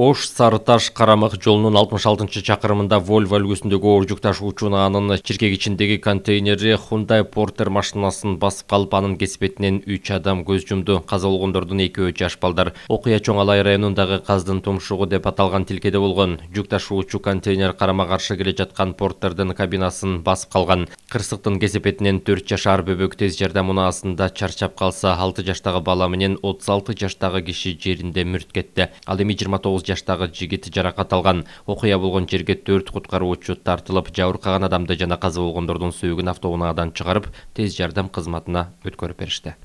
ош сарыташ қарамақ жолунун 66 алтынчы чакырымында вольво үлгүсүндөгү оор жүк ташуучу унаанын чиркек контейнери хундай портер машинасын басып калып анын кесепетинен үч адам көз жумду каза болгондордун экөө жаш балдар окуя чоң алай районундагы каздын тумшугу деп аталган тилкеде болгон жүк ташуучу контейнер карама каршы келе жаткан порттердин кабинасын басып калган кырсыктын кесепетинен төрт жашар бөбөк тез жардам унаасында чарчап калса алты жаштагы бала менен отуз алты жаштагы киши жеринде мүрт кетти ал эми жаштагы жигит жаракат алган окуя болгон жерге төрт куткаруучу тартылып жабыркаган адамды жана каза болгондордун сөөгүн автоунаадан чыгарып тез жардам кызматына өткөрүп беришти